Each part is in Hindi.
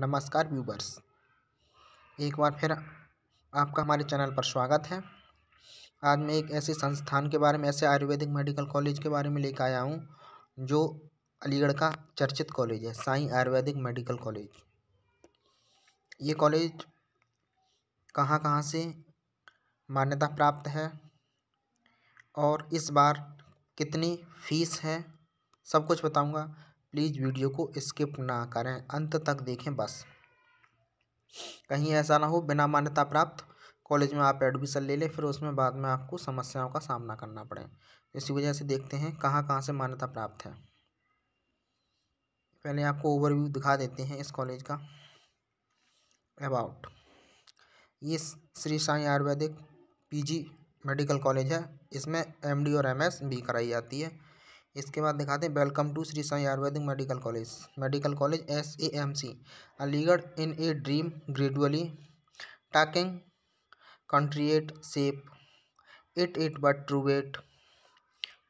नमस्कार व्यूबर्स एक बार फिर आपका हमारे चैनल पर स्वागत है आज मैं एक ऐसे संस्थान के बारे में ऐसे आयुर्वेदिक मेडिकल कॉलेज के बारे में लेकर आया हूँ जो अलीगढ़ का चर्चित कॉलेज है साईं आयुर्वेदिक मेडिकल कॉलेज ये कॉलेज कहाँ कहाँ से मान्यता प्राप्त है और इस बार कितनी फीस है सब कुछ बताऊँगा प्लीज़ वीडियो को स्किप ना करें अंत तक देखें बस कहीं ऐसा ना हो बिना मान्यता प्राप्त कॉलेज में आप एडमिशन ले लें फिर उसमें बाद में आपको समस्याओं का सामना करना पड़े इसी वजह से देखते हैं कहाँ कहाँ से मान्यता प्राप्त है पहले आपको ओवरव्यू दिखा देते हैं इस कॉलेज का अबाउट ये Shri Sai Ayurvedic PG medical college है इसमें एमडी और एमएस भी कराई जाती है इसके बाद दिखाते हैं welcome to Shri Sai Ayurvedic medical college medical college S A M C Aligarh in a dream gradually talking country at सेप it it but true wait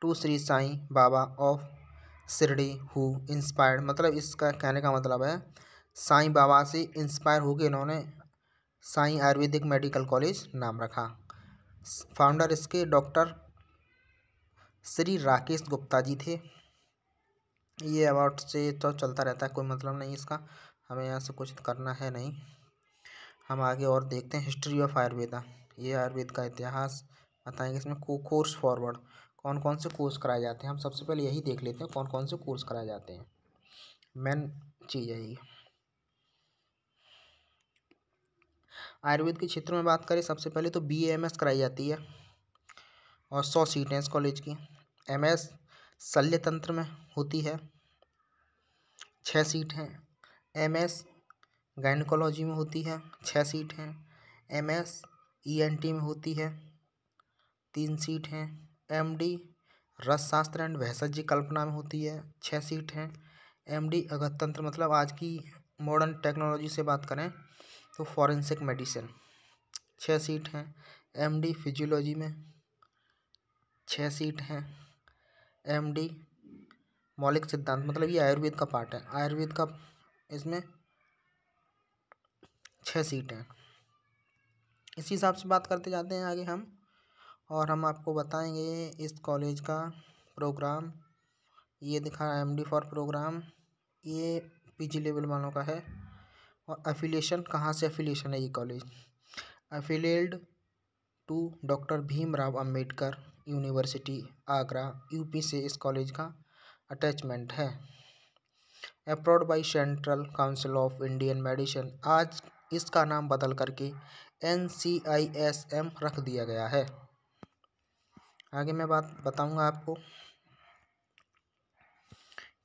to Shri Sai Baba of Shirdi who inspired मतलब इसका कहने का मतलब है साई बाबा से इंस्पायर होकर इन्होंने साई आयुर्वेदिक मेडिकल कॉलेज नाम रखा फाउंडर इसके डॉक्टर श्री राकेश गुप्ता जी थे ये अवार्ड से तो चलता रहता है कोई मतलब नहीं इसका हमें यहाँ से कुछ करना है नहीं हम आगे और देखते हैं हिस्ट्री ऑफ आयुर्वेदा ये आयुर्वेद का इतिहास बताएंगे इसमें को कोर्स फॉरवर्ड कौन कौन से कोर्स कराए जाते हैं हम सबसे पहले यही देख लेते हैं कौन कौन से कोर्स कराए जाते हैं मेन चीज़ है ये आयुर्वेद के क्षेत्र में बात करें सबसे पहले तो बी एम एस कराई जाती है और सौ सीटें इस कॉलेज की एम एस शल्य तंत्र में होती है छः सीट हैं एम एस गाइनकोलॉजी में होती है छः सीट हैं M S E N T में होती है तीन सीट हैं M D Shastra and Bhaishajya Kalpana में होती है छः सीट हैं एम डी तंत्र मतलब आज की मॉडर्न टेक्नोलॉजी से बात करें तो फॉरेंसिक मेडिसिन छः सीट हैं एम डी फिजियोलॉजी में छः सीट हैं एम डी मौलिक सिद्धांत मतलब ये आयुर्वेद का पार्ट है आयुर्वेद का इसमें छः सीट हैं इसी हिसाब से बात करते जाते हैं आगे हम और हम आपको बताएंगे इस कॉलेज का प्रोग्राम ये दिखा एम डी फॉर प्रोग्राम ये पीजी लेवल वालों का है और एफिलिएशन कहाँ से एफिलिएशन है ये college affiliated to doctor Bhimrao Ambedkar university Agra UP से इस कॉलेज का अटैचमेंट है approved by central council of Indian medicine आज इसका नाम बदल करके N C I S M रख दिया गया है आगे मैं बात बताऊंगा आपको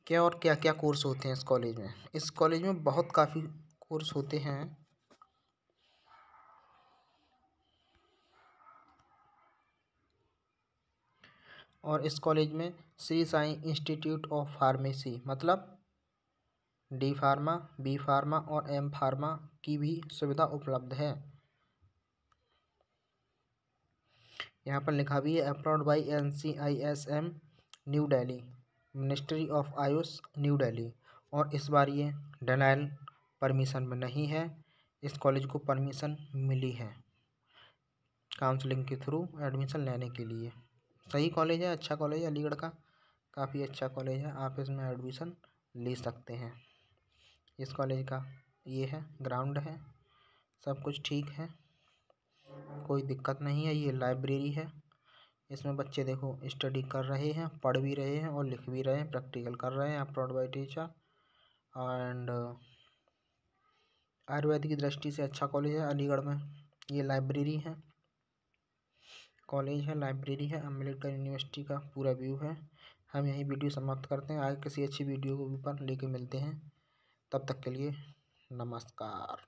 क्या और क्या क्या कोर्स होते हैं इस कॉलेज में इस कॉलेज में बहुत काफ़ी कोर्स होते हैं और इस कॉलेज में Shri Sai institute of pharmacy मतलब डी फार्मा बी फार्मा और एम फार्मा की भी सुविधा उपलब्ध है यहाँ पर लिखा भी है approved by N C I S M New Delhi ministry of AYUSH New Delhi और इस बार ये डनाइल परमिशन में नहीं है इस कॉलेज को परमिशन मिली है काउंसलिंग के थ्रू एडमिशन लेने के लिए सही कॉलेज है अच्छा कॉलेज है अलीगढ़ का काफ़ी अच्छा कॉलेज है आप इसमें एडमिशन ले सकते हैं इस कॉलेज का ये है ग्राउंड है सब कुछ ठीक है कोई दिक्कत नहीं है ये लाइब्रेरी है इसमें बच्चे देखो स्टडी कर रहे हैं पढ़ भी रहे हैं और लिख भी रहे हैं प्रैक्टिकल कर रहे हैं approved by teacher and Ayurveda की दृष्टि से अच्छा कॉलेज है अलीगढ़ में ये लाइब्रेरी है कॉलेज है लाइब्रेरी है अम्बेडकर यूनिवर्सिटी का पूरा व्यू है हम यहीं वीडियो समाप्त करते हैं आगे किसी अच्छी वीडियो के ऊपर लेके मिलते हैं तब तक के लिए नमस्कार